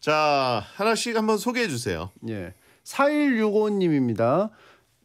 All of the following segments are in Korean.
자, 하나씩 한번 소개해 주세요. 예. 4165님입니다.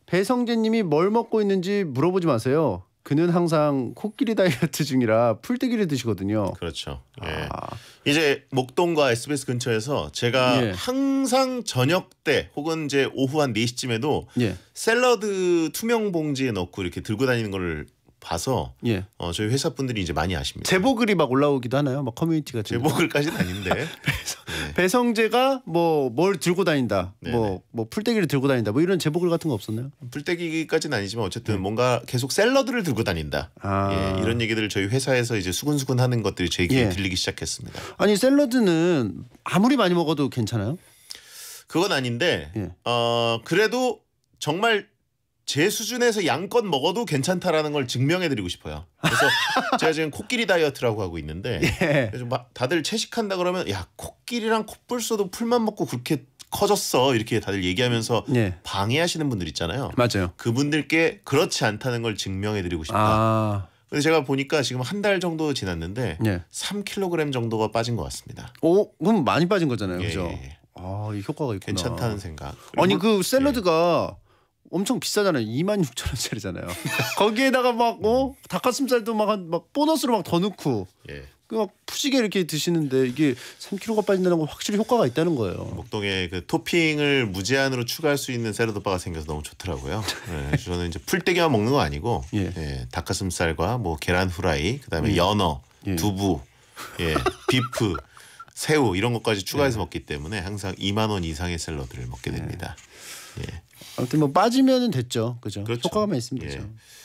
배성재님이 뭘 먹고 있는지 물어보지 마세요. 그는 항상 코끼리 다이어트 중이라 풀떼기를 드시거든요. 그렇죠. 예. 아. 이제 목동과 SBS 근처에서 제가 예. 항상 저녁 때 혹은 이제 오후 한 4시쯤에도 예. 샐러드 투명 봉지에 넣고 이렇게 들고 다니는 걸 봐서 예. 어, 저희 회사 분들이 이제 많이 아십니다. 제보글이 막 올라오기도 하나요? 막 커뮤니티 가 제보글까지는 아닌데. 배성재가 뭐 뭘 들고 다닌다, 뭐뭐 뭐 풀떼기를 들고 다닌다, 뭐 이런 제보글 같은 거 없었나요? 풀떼기까지는 아니지만 어쨌든 음. 뭔가 계속 샐러드를 들고 다닌다. 아. 예, 이런 얘기들을 저희 회사에서 이제 수근수근 하는 것들이 제 귀에 예. 들리기 시작했습니다. 아니 샐러드는 아무리 많이 먹어도 괜찮아요? 그건 아닌데 예. 어 그래도 정말 제 수준에서 양껏 먹어도 괜찮다라는 걸 증명해드리고 싶어요. 그래서 제가 지금 코끼리 다이어트라고 하고 있는데 예. 다들 채식한다 그러면 야 코끼리랑 콧불소도 풀만 먹고 그렇게 커졌어 이렇게 다들 얘기하면서 예. 방해하시는 분들 있잖아요. 맞아요. 그분들께 그렇지 않다는 걸 증명해드리고 싶다. 아. 근데 제가 보니까 지금 한 달 정도 지났는데 예. 3kg 정도가 빠진 것 같습니다. 오, 어? 그럼 많이 빠진 거잖아요, 예, 그죠? 예, 예. 아, 효과가 있구나. 괜찮다는 생각. 아니 그 샐러드가 예. 엄청 비싸잖아요. 2만 6천 원짜리잖아요. 거기에다가 막 어? 닭가슴살도 막, 막 보너스로 막 더 넣고 예. 그막 푸시게 이렇게 드시는데 이게 3kg가 빠진다는 건 확실히 효과가 있다는 거예요. 목동에 그 토핑을 무제한으로 추가할 수 있는 샐러드바가 생겨서 너무 좋더라고요. 네, 저는 이제 풀떼기만 먹는 거 아니고 예. 예, 닭가슴살과 뭐 계란 후라이, 그다음에 예. 연어, 예. 두부, 예, 비프, 새우 이런 것까지 추가해서 예. 먹기 때문에 항상 2만 원 이상의 샐러드를 먹게 예. 됩니다. 예. 아무튼 뭐 빠지면은 됐죠. 그죠? 그렇죠. 효과만 있으면 되죠. 예.